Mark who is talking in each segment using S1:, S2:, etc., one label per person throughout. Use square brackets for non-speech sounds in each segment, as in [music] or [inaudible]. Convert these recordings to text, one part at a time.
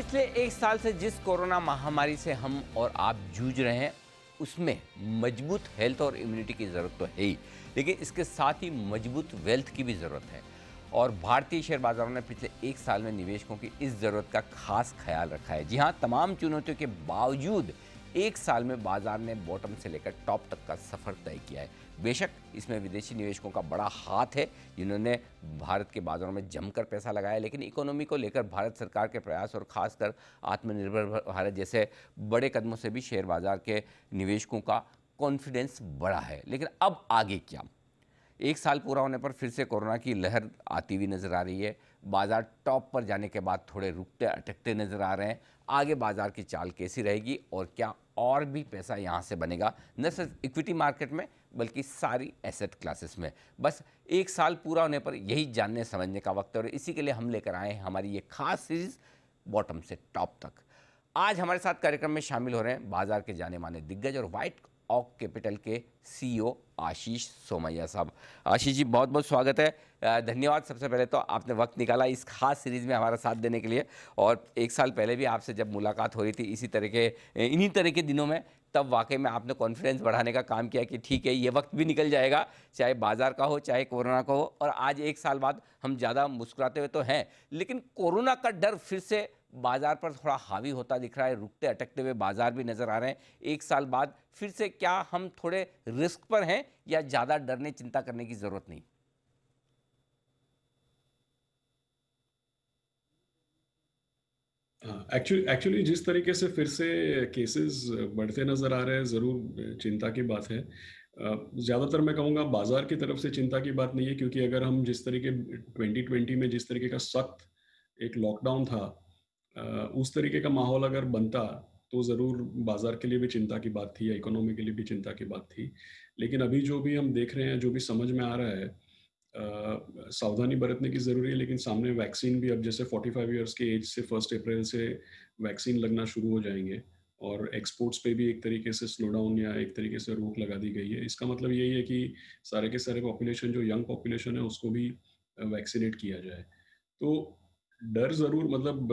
S1: पिछले एक साल से जिस कोरोना महामारी से हम और आप जूझ रहे हैं उसमें मजबूत हेल्थ और इम्यूनिटी की ज़रूरत तो है ही लेकिन इसके साथ ही मजबूत वेल्थ की भी ज़रूरत है और भारतीय शेयर बाजारों ने पिछले एक साल में निवेशकों की इस ज़रूरत का खास ख्याल रखा है जी हाँ तमाम चुनौतियों के बावजूद एक साल में बाजार ने बॉटम से लेकर टॉप तक का सफर तय किया है बेशक इसमें विदेशी निवेशकों का बड़ा हाथ है जिन्होंने भारत के बाज़ारों में जमकर पैसा लगाया लेकिन इकोनॉमी को लेकर भारत सरकार के प्रयास और खासकर आत्मनिर्भर भारत जैसे बड़े कदमों से भी शेयर बाज़ार के निवेशकों का कॉन्फिडेंस बढ़ा है लेकिन अब आगे क्या एक साल पूरा होने पर फिर से कोरोना की लहर आती हुई नज़र आ रही है बाज़ार टॉप पर जाने के बाद थोड़े रुकते अटकते नज़र आ रहे हैं आगे बाज़ार की चाल कैसी रहेगी और क्या और भी पैसा यहाँ से बनेगा न सिर्फ इक्विटी मार्केट में बल्कि सारी एसेट क्लासेस में बस एक साल पूरा होने पर यही जानने समझने का वक्त है और इसी के लिए हम लेकर आए हैं हमारी ये खास सीरीज़ बॉटम से टॉप तक आज हमारे साथ कार्यक्रम में शामिल हो रहे हैं बाजार के जाने माने दिग्गज और वाइट ऑक कैपिटल के सीईओ आशीष सोमैया साहब आशीष जी बहुत बहुत स्वागत है धन्यवाद सबसे पहले तो आपने वक्त निकाला इस खास सीरीज़ में हमारा साथ देने के लिए और एक साल पहले भी आपसे जब मुलाकात हो रही थी इसी तरह के इन्हीं तरह के दिनों में तब वाकई में आपने कॉन्फिडेंस बढ़ाने का काम किया कि ठीक है ये वक्त भी निकल जाएगा चाहे बाजार का हो चाहे कोरोना का हो और आज एक साल बाद हम ज़्यादा मुस्कुराते हुए तो हैं लेकिन कोरोना का डर फिर से बाज़ार पर थोड़ा हावी होता दिख रहा है रुकते अटकते हुए बाज़ार भी नज़र आ रहे हैं एक साल बाद फिर से क्या हम थोड़े रिस्क पर हैं या ज़्यादा डरने चिंता करने की ज़रूरत नहीं
S2: एक्चुअली हाँ, एक्चुअली जिस तरीके से फिर से केसेस बढ़ते नज़र आ रहे हैं ज़रूर चिंता की बात है ज़्यादातर मैं कहूँगा बाज़ार की तरफ से चिंता की बात नहीं है क्योंकि अगर हम जिस तरीके 2020 में जिस तरीके का सख्त एक लॉकडाउन था उस तरीके का माहौल अगर बनता तो ज़रूर बाज़ार के लिए भी चिंता की बात थी या इकोनॉमी के लिए भी चिंता की बात थी लेकिन अभी जो भी हम देख रहे हैं जो भी समझ में आ रहा है सावधानी बरतने की ज़रूरी है लेकिन सामने वैक्सीन भी अब जैसे 45 फाइव ईयर्स के एज से फर्स्ट अप्रैल से वैक्सीन लगना शुरू हो जाएंगे और एक्सपोर्ट्स पे भी एक तरीके से स्लो डाउन या एक तरीके से रोक लगा दी गई है इसका मतलब यही है कि सारे के सारे पॉपुलेशन जो यंग पॉपुलेशन है उसको भी वैक्सीनेट किया जाए तो डर ज़रूर मतलब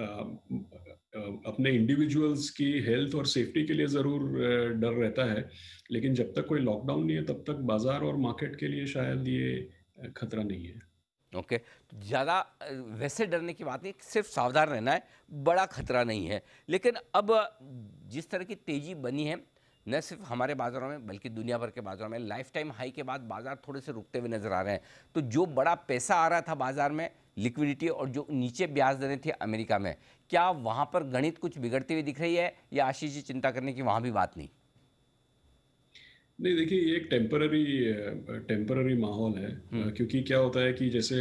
S2: अपने इंडिविजुअल्स की हेल्थ और सेफ्टी के लिए ज़रूर डर रहता है लेकिन जब तक कोई लॉकडाउन नहीं है तब तक बाज़ार और मार्केट के लिए शायद ये खतरा नहीं है
S1: ओके okay. ज़्यादा वैसे डरने की बात नहीं सिर्फ सावधान रहना है बड़ा खतरा नहीं है लेकिन अब जिस तरह की तेज़ी बनी है न सिर्फ हमारे बाज़ारों में बल्कि दुनिया भर के बाज़ारों में लाइफ टाइम हाई के बाद बाज़ार थोड़े से रुकते हुए नज़र आ रहे हैं तो जो बड़ा पैसा आ रहा था बाज़ार में लिक्विडिटी और जो नीचे ब्याज दरें थी अमेरिका में क्या वहाँ पर गणित कुछ बिगड़ती हुई दिख रही है या आशीष जी चिंता करने की वहाँ भी बात नहीं
S2: नहीं देखिए ये एक टेम्पररी टेम्पररी माहौल है हम्म। क्योंकि क्या होता है कि जैसे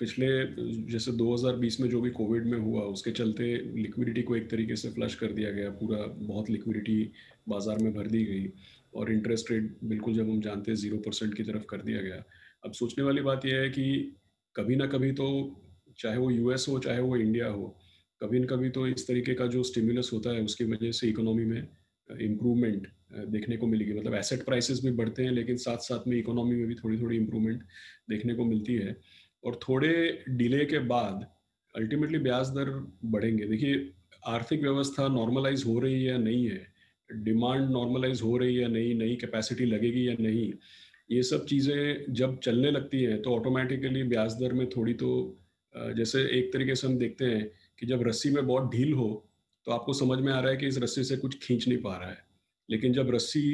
S2: पिछले जैसे 2020 में जो भी कोविड में हुआ उसके चलते लिक्विडिटी को एक तरीके से फ्लश कर दिया गया पूरा बहुत लिक्विडिटी बाजार में भर दी गई और इंटरेस्ट रेट बिल्कुल जब हम जानते हैं जीरो परसेंट की तरफ कर दिया गया अब सोचने वाली बात यह है कि कभी ना कभी तो चाहे वो यूएस हो चाहे वो इंडिया हो कभी ना कभी तो इस तरीके का जो स्टिमुलस होता है उसकी वजह से इकोनॉमी में इम्प्रूवमेंट uh, uh, देखने को मिलेगी मतलब एसेट प्राइसेस भी बढ़ते हैं लेकिन साथ साथ में इकोनॉमी में भी थोड़ी थोड़ी इम्प्रूवमेंट देखने को मिलती है और थोड़े डिले के बाद अल्टीमेटली ब्याज दर बढ़ेंगे देखिए आर्थिक व्यवस्था नॉर्मलाइज हो रही है या नहीं है डिमांड नॉर्मलाइज हो रही है या नहीं नई कैपेसिटी लगेगी या नहीं ये सब चीज़ें जब चलने लगती है तो ऑटोमेटिकली ब्याज दर में थोड़ी तो जैसे एक तरीके से हम देखते हैं कि जब रस्सी में बहुत ढील हो तो आपको समझ में आ रहा है कि इस रस्सी से कुछ खींच नहीं पा रहा है लेकिन जब रस्सी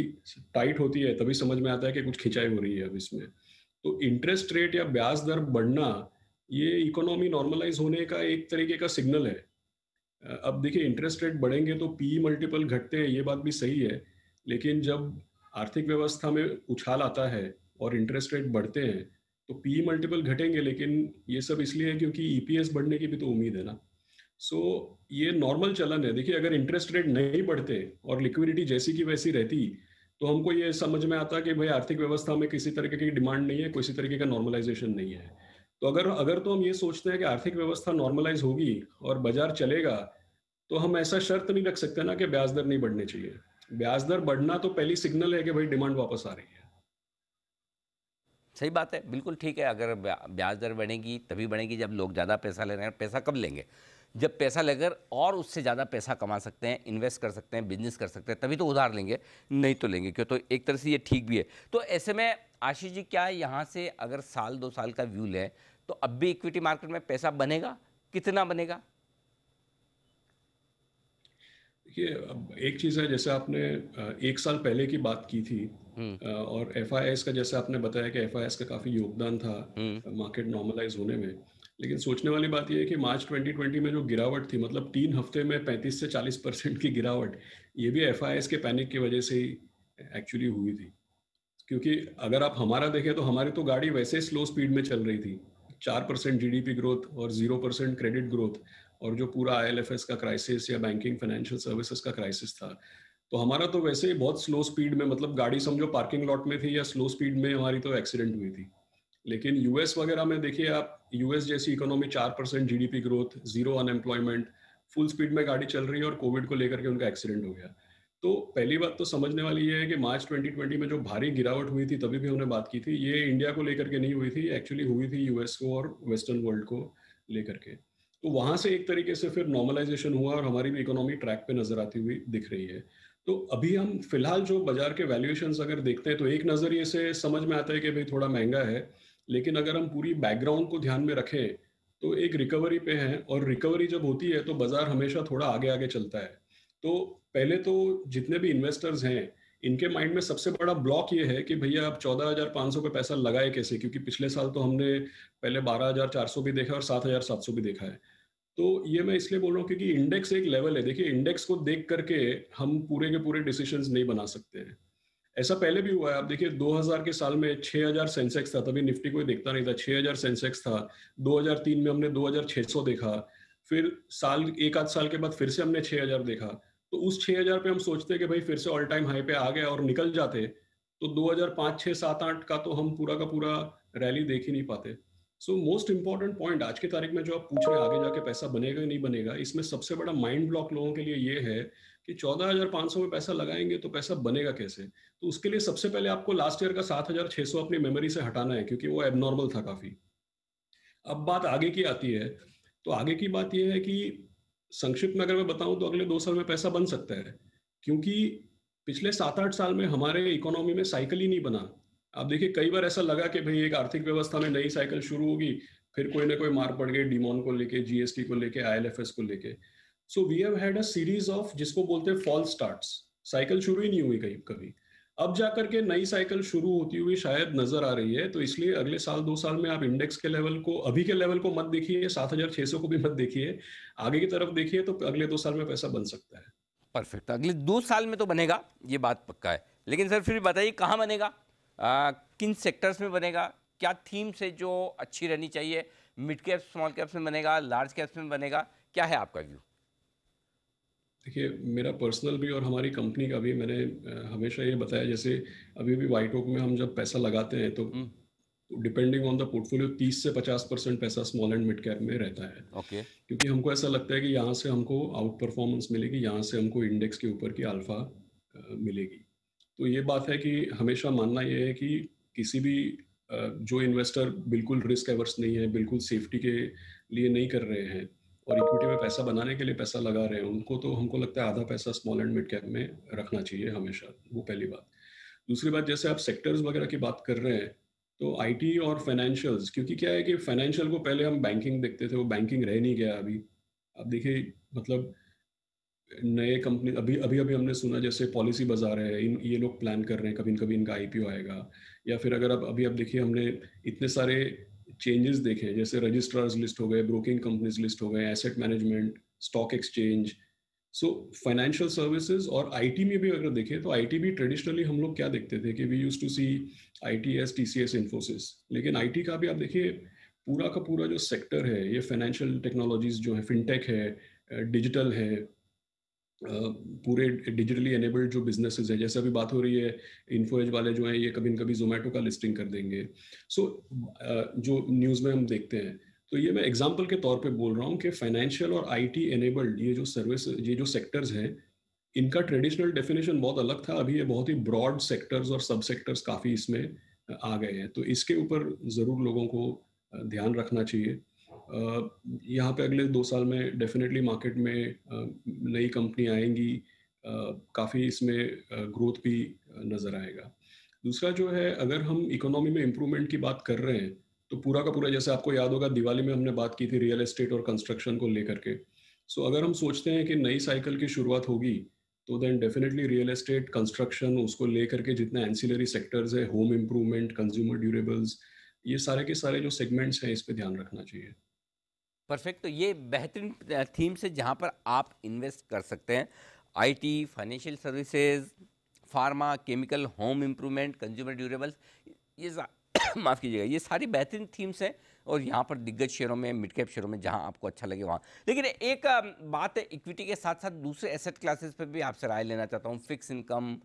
S2: टाइट होती है तभी समझ में आता है कि कुछ खिंचाई हो रही है अब इसमें तो इंटरेस्ट रेट या ब्याज दर बढ़ना ये इकोनॉमी नॉर्मलाइज होने का एक तरीके का सिग्नल है अब देखिए इंटरेस्ट रेट बढ़ेंगे तो पी मल्टीपल e घटते हैं ये बात भी सही है लेकिन जब आर्थिक व्यवस्था में उछाल आता है और इंटरेस्ट रेट बढ़ते हैं तो पी मल्टीपल e घटेंगे लेकिन ये सब इसलिए है क्योंकि ईपीएस e बढ़ने की भी तो उम्मीद है ना सो so, ये नॉर्मल चलन है देखिए अगर इंटरेस्ट रेट नहीं बढ़ते और लिक्विडिटी जैसी की वैसी रहती तो हमको ये समझ में आता कि भाई आर्थिक व्यवस्था में किसी तरीके की डिमांड नहीं है किसी तरीके का नॉर्मलाइजेशन नहीं है तो अगर अगर तो हम ये सोचते हैं कि आर्थिक व्यवस्था नॉर्मलाइज होगी और बाजार चलेगा तो हम ऐसा शर्त नहीं रख सकते ना कि ब्याज दर नहीं बढ़ने चाहिए ब्याज दर बढ़ना तो पहली सिग्नल है कि भाई डिमांड वापस आ रही है
S1: सही बात है बिल्कुल ठीक है अगर ब्याज दर बढ़ेगी तभी बढ़ेगी जब लोग ज़्यादा पैसा ले रहे हैं पैसा कब लेंगे जब पैसा लेकर और उससे ज़्यादा पैसा कमा सकते हैं इन्वेस्ट कर सकते हैं बिजनेस कर सकते हैं तभी तो उधार लेंगे नहीं तो लेंगे क्यों तो एक तरह से ये ठीक भी है तो ऐसे में आशीष जी क्या यहाँ से अगर साल दो साल का व्यू लें तो अब भी इक्विटी मार्केट में पैसा बनेगा कितना बनेगा
S2: देखिए एक चीज़ है जैसे आपने एक साल पहले की बात की थी हम्म। और एफ का जैसे आपने बताया कि एफ का काफ़ी योगदान था हम्म। मार्केट नॉर्मलाइज होने में लेकिन सोचने वाली बात यह है कि मार्च 2020 में जो गिरावट थी मतलब तीन हफ्ते में 35 से 40 परसेंट की गिरावट ये भी एफ के पैनिक की वजह से ही एक्चुअली हुई थी क्योंकि अगर आप हमारा देखें तो हमारी तो गाड़ी वैसे स्लो स्पीड में चल रही थी चार परसेंट जी ग्रोथ और जीरो परसेंट क्रेडिट ग्रोथ और जो पूरा आई का क्राइसिस या बैंकिंग फाइनेंशियल सर्विसेज का क्राइसिस था तो हमारा तो वैसे ही बहुत स्लो स्पीड में मतलब गाड़ी समझो पार्किंग लॉट में थी या स्लो स्पीड में हमारी तो एक्सीडेंट हुई थी लेकिन यूएस वगैरह में देखिए आप यूएस जैसी इकोनॉमी चार percent G growth zero unemployment full speed में गाड़ी चल रही है और कोविड को लेकर के उनका एक्सीडेंट हो गया तो पहली बात तो समझने वाली ये है कि मार्च 2020 में जो भारी गिरावट हुई थी तभी भी हमने बात की थी ये इंडिया को लेकर के नहीं हुई थी एक्चुअली हुई थी यूएस को और वेस्टर्न वर्ल्ड को लेकर के तो वहां से एक तरीके से फिर नॉर्मलाइजेशन हुआ और हमारी भी इकोनॉमी ट्रैक पे नजर आती हुई दिख रही है तो अभी हम फिलहाल जो बाजार के वैल्यूएशन अगर देखते हैं तो एक नजरिए से समझ में आता है कि भाई थोड़ा महंगा है लेकिन अगर हम पूरी बैकग्राउंड को ध्यान में रखें तो एक रिकवरी पे है और रिकवरी जब होती है तो बाजार हमेशा थोड़ा आगे आगे चलता है तो पहले तो जितने भी इन्वेस्टर्स हैं इनके माइंड में सबसे बड़ा ब्लॉक ये है कि भैया आप चौदह हजार पाँच सौ पे पैसा लगाए कैसे क्योंकि पिछले साल तो हमने पहले बारह हजार चार सौ भी देखा और सात हजार सात सौ भी देखा है तो ये मैं इसलिए बोल रहा हूँ क्योंकि इंडेक्स एक लेवल है देखिए इंडेक्स को देख करके हम पूरे के पूरे डिसीजंस नहीं बना सकते हैं ऐसा पहले भी हुआ है आप देखिए 2000 के साल में 6000 सेंसेक्स था तभी निफ्टी कोई देखता नहीं था 6000 सेंसेक्स था 2003 में हमने 2600 देखा फिर साल एक आध साल के बाद फिर से हमने 6000 देखा तो उस 6000 पे हम सोचते कि भाई फिर से ऑल टाइम हाई पे आ गया और निकल जाते तो 2005 छः सात आठ का तो हम पूरा का पूरा रैली देख ही नहीं पाते सो मोस्ट इंपॉर्टेंट पॉइंट आज की तारीख में जो आप पूछ रहे हैं आगे जाके पैसा बनेगा या नहीं बनेगा इसमें सबसे बड़ा माइंड ब्लॉक लोगों के लिए ये है कि चौदह हजार सौ में पैसा लगाएंगे तो पैसा बनेगा कैसे तो उसके लिए सबसे पहले आपको लास्ट ईयर का सात हज़ार सौ अपनी मेमोरी से हटाना है क्योंकि वो एबनॉर्मल था काफ़ी अब बात आगे की आती है तो आगे की बात यह है कि संक्षिप्त में अगर मैं बताऊं तो अगले दो साल में पैसा बन सकता है क्योंकि पिछले सात आठ साल में हमारे इकोनॉमी में साइकिल ही नहीं बना आप देखिए कई बार ऐसा लगा कि भाई एक आर्थिक व्यवस्था में नई साइकिल शुरू होगी फिर कोई ना कोई मार पड़ गई डीमोन को लेके जीएसटी को लेके आईएलएफएस को लेके so we have had a series of जिसको बोलते हैं फॉल्स स्टार्ट साइकिल शुरू ही नहीं हुई कहीं कभी अब जाकर के नई साइकिल शुरू होती हुई शायद नजर आ रही है तो इसलिए अगले साल दो साल में आप इंडेक्स के लेवल को अभी के लेवल को मत देखिए सात हजार छह सौ को भी मत
S1: देखिए आगे की तरफ देखिए तो अगले दो साल में पैसा बन सकता है परफेक्ट तो अगले दो साल में तो बनेगा ये बात पक्का है लेकिन सर फिर बताइए कहाँ बनेगा आ, किन सेक्टर्स में बनेगा क्या थीम से जो अच्छी रहनी चाहिए मिड कैप्स स्मॉल कैप्स में बनेगा लार्ज कैप्स में बनेगा क्या है आपका व्यू
S2: देखिए मेरा पर्सनल भी और हमारी कंपनी का भी मैंने हमेशा ये बताया जैसे अभी भी वाइट ओक में हम जब पैसा लगाते हैं तो डिपेंडिंग ऑन द पोर्टफोलियो 30 से 50 परसेंट पैसा स्मॉल एंड मिड कैप में रहता है okay. क्योंकि हमको ऐसा लगता है कि यहाँ से हमको आउट परफॉर्मेंस मिलेगी यहाँ से हमको इंडेक्स के ऊपर की अल्फा मिलेगी तो ये बात है कि हमेशा मानना ये है कि किसी भी जो इन्वेस्टर बिल्कुल रिस्क एवर्स नहीं है बिल्कुल सेफ्टी के लिए नहीं कर रहे हैं और इक्विटी में पैसा बनाने के लिए पैसा लगा रहे हैं उनको तो हमको लगता है आधा पैसा स्मॉल एंड मिड कैप में रखना चाहिए हमेशा वो पहली बात दूसरी बात जैसे आप सेक्टर्स वगैरह की बात कर रहे हैं तो आईटी और फाइनेंशियल्स क्योंकि क्या है कि फाइनेंशियल को पहले हम बैंकिंग देखते थे वो बैंकिंग रह नहीं गया अभी अब देखिए मतलब नए कंपनी अभी अभी अभी हमने सुना जैसे पॉलिसी बाजार है इन ये लोग प्लान कर रहे हैं कभी कभी इनका आईपीओ आएगा या फिर अगर आप अभी आप देखिए हमने इतने सारे चेंजेस देखे हैं जैसे रजिस्ट्रार्स लिस्ट हो गए ब्रोकिंग कंपनीज लिस्ट हो गए asset management stock exchange so financial services और आईटी में भी अगर देखें तो आईटी भी ट्रेडिशनली हम लोग क्या देखते थे कि we use to see I T S T C S Infosys लेकिन आईटी का भी आप देखिए पूरा का पूरा जो सेक्टर है ये फाइनेंशियल टेक्नोलॉजीज जो है फिनटेक है डिजिटल है पूरे डिजिटली एनेबल्ड जो बिजनेसेस है जैसे अभी बात हो रही है इन्फोएज वाले जो हैं ये कभी कभी जोमेटो का लिस्टिंग कर देंगे सो so, जो न्यूज़ में हम देखते हैं तो ये मैं एग्जाम्पल के तौर पे बोल रहा हूँ कि फाइनेंशियल और आईटी एनेबल्ड ये जो सर्विस ये जो सेक्टर्स हैं इनका ट्रेडिशनल डेफिनेशन बहुत अलग था अभी ये बहुत ही ब्रॉड सेक्टर्स और सब सेक्टर्स काफ़ी इसमें आ गए हैं तो इसके ऊपर ज़रूर लोगों को ध्यान रखना चाहिए यहाँ पे अगले दो साल में डेफिनेटली मार्केट में नई कंपनी आएंगी काफ़ी इसमें ग्रोथ भी नज़र आएगा दूसरा जो है अगर हम इकोनॉमी में इम्प्रूवमेंट की बात कर रहे हैं तो पूरा का पूरा जैसे आपको याद होगा दिवाली में हमने बात की थी रियल एस्टेट और कंस्ट्रक्शन को लेकर के सो so, अगर हम सोचते हैं कि नई साइकिल की शुरुआत होगी तो then definitely real estate construction उसको लेकर के जितने एंसिलरी सेक्टर्स है होम इम्प्रूवमेंट कंज्यूमर ड्यूरेबल्स ये सारे के सारे जो सेगमेंट्स हैं इस पर ध्यान रखना चाहिए
S1: परफेक्ट तो ये बेहतरीन थीम्स है जहाँ पर आप इन्वेस्ट कर सकते हैं IT financial services pharma chemical home improvement consumer durables ये [coughs] माफ़ कीजिएगा ये सारी बेहतरीन थीम्स हैं और यहाँ पर दिग्गज शेयरों में मिड कैप शेयरों में जहाँ आपको अच्छा लगे वहाँ लेकिन एक बात है इक्विटी के साथ साथ दूसरे एसेट क्लासेस पर भी आपसे राय लेना चाहता हूँ फिक्स इनकम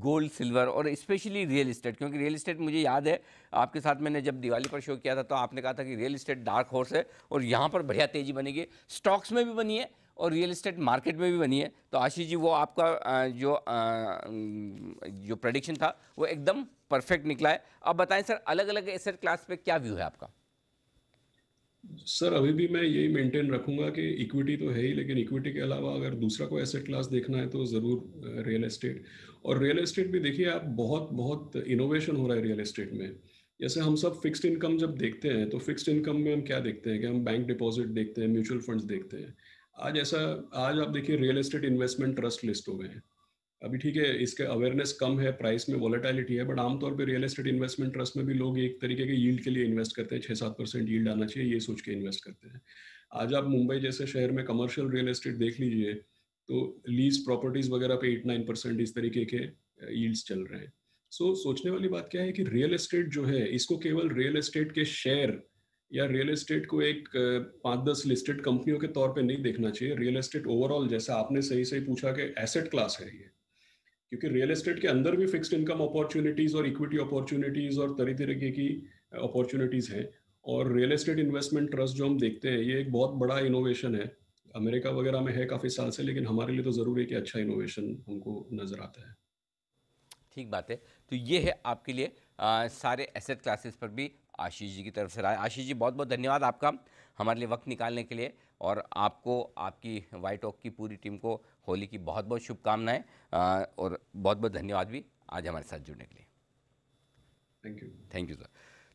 S1: गोल्ड सिल्वर और स्पेशली रियल इस्टेट क्योंकि रियल इस्टेट मुझे याद है आपके साथ मैंने जब दिवाली पर शो किया था तो आपने कहा था कि रियल इस्टेट डार्क हॉर्स है और यहाँ पर बढ़िया तेज़ी बनेगी स्टॉक्स में भी बनी है और रियल इस्टेट मार्केट में भी बनी है तो आशीष जी वो आपका जो जो प्रडिक्शन था वो एकदम परफेक्ट निकला है अब बताएं सर अलग अलग एसेट क्लास पे क्या व्यू है आपका
S2: सर अभी भी मैं यही मेंटेन रखूंगा कि इक्विटी तो है ही लेकिन इक्विटी के अलावा अगर दूसरा कोई एसेट क्लास देखना है तो ज़रूर रियल एस्टेट और रियल एस्टेट भी देखिए आप बहुत बहुत इनोवेशन हो रहा है रियल एस्टेट में जैसे हम सब फिक्स्ड इनकम जब देखते हैं तो फिक्स्ड इनकम में हम क्या देखते हैं कि हम बैंक डिपॉजिट देखते हैं म्यूचुअल फंड्स देखते हैं आज ऐसा आज आप देखिए real estate investment trust list हो गए हैं अभी ठीक है इसके अवेयरनेस कम है प्राइस में वॉलेटिलिटी है बट आमतौर पे रियल एस्टेट इन्वेस्टमेंट ट्रस्ट में भी लोग एक तरीके के यील्ड के लिए इन्वेस्ट करते हैं छः सात परसेंट यील्ड आना चाहिए ये सोच के इन्वेस्ट करते हैं आज आप मुंबई जैसे शहर में कमर्शियल रियल एस्टेट देख लीजिए तो लीज प्रॉपर्टीज वगैरह पे एट नाइन परसेंट इस तरीके के यील्ड्स चल रहे हैं सो so, सोचने वाली बात क्या है कि रियल एस्टेट जो है इसको केवल रियल एस्टेट के शेयर या रियल एस्टेट को एक पाँच दस लिस्टेड कंपनियों के तौर पे नहीं देखना चाहिए रियल एस्टेट ओवरऑल जैसा आपने सही सही पूछा कि एसेट क्लास है ये क्योंकि रियल एस्टेट के अंदर भी फिक्स्ड इनकम अपॉर्चुनिटीज और इक्विटी अपॉर्चुनिटीज और तरह तरीके की अपॉर्चुनिटीज हैं और रियल एस्टेट इन्वेस्टमेंट ट्रस्ट जो हम देखते हैं ये एक बहुत बड़ा इनोवेशन है अमेरिका वगैरह में है काफ़ी साल से लेकिन हमारे लिए तो ज़रूर एक अच्छा इनोवेशन हमको नज़र आता है
S1: ठीक बात है तो ये है आपके लिए आ, सारे एसेट क्लासेस पर भी आशीष जी की तरफ से राय आशीष जी बहुत बहुत धन्यवाद आपका हमारे लिए वक्त निकालने के लिए और आपको आपकी वाइट ऑक की पूरी टीम को होली की बहुत बहुत शुभकामनाएं और बहुत बहुत धन्यवाद भी आज हमारे साथ जुड़ने के लिए thank you thank you sir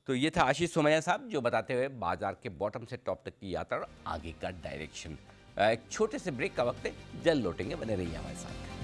S1: तो ये था आशीष सोमैया साहब जो बताते हुए बाजार के बॉटम से टॉप तक की यात्रा और आगे का डायरेक्शन एक छोटे से ब्रेक का वक्त है जल्द लौटेंगे बने रहिए हमारे साथ